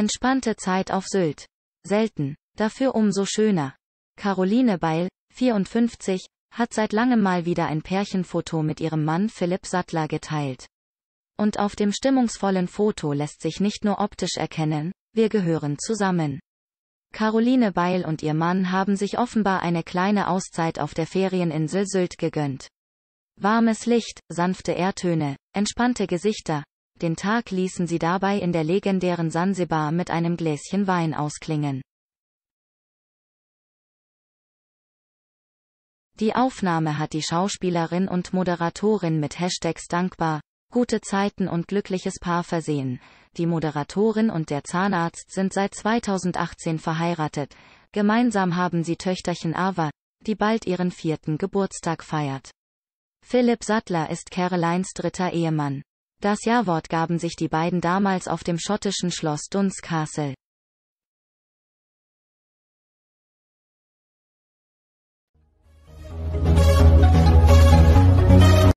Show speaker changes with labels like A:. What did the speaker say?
A: Entspannte Zeit auf Sylt. Selten. Dafür umso schöner. Caroline Beil, 54, hat seit langem mal wieder ein Pärchenfoto mit ihrem Mann Philipp Sattler geteilt. Und auf dem stimmungsvollen Foto lässt sich nicht nur optisch erkennen, wir gehören zusammen. Caroline Beil und ihr Mann haben sich offenbar eine kleine Auszeit auf der Ferieninsel Sylt gegönnt. Warmes Licht, sanfte Erdtöne, entspannte Gesichter, den Tag ließen sie dabei in der legendären Sansibar mit einem Gläschen Wein
B: ausklingen. Die
A: Aufnahme hat die Schauspielerin und Moderatorin mit Hashtags dankbar, gute Zeiten und glückliches Paar versehen. Die Moderatorin und der Zahnarzt sind seit 2018 verheiratet. Gemeinsam haben sie Töchterchen Ava, die bald ihren vierten Geburtstag feiert. Philipp Sattler ist Carolines dritter Ehemann. Das Jawort gaben sich die beiden damals auf dem schottischen Schloss Duns Castle.